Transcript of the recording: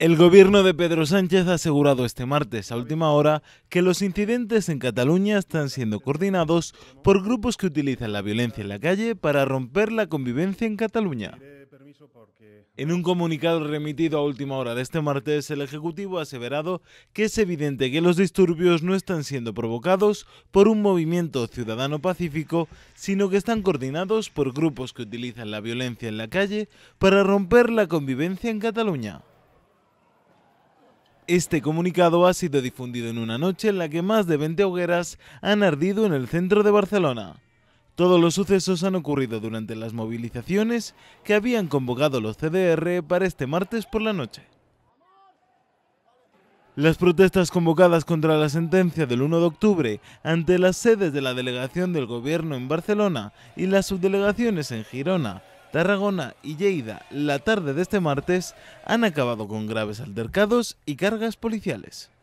El gobierno de Pedro Sánchez ha asegurado este martes a última hora que los incidentes en Cataluña están siendo coordinados por grupos que utilizan la violencia en la calle para romper la convivencia en Cataluña. En un comunicado remitido a última hora de este martes, el Ejecutivo ha aseverado que es evidente que los disturbios no están siendo provocados por un movimiento ciudadano pacífico, sino que están coordinados por grupos que utilizan la violencia en la calle para romper la convivencia en Cataluña. Este comunicado ha sido difundido en una noche en la que más de 20 hogueras han ardido en el centro de Barcelona. Todos los sucesos han ocurrido durante las movilizaciones que habían convocado los CDR para este martes por la noche. Las protestas convocadas contra la sentencia del 1 de octubre ante las sedes de la delegación del gobierno en Barcelona y las subdelegaciones en Girona Tarragona y Lleida la tarde de este martes han acabado con graves altercados y cargas policiales.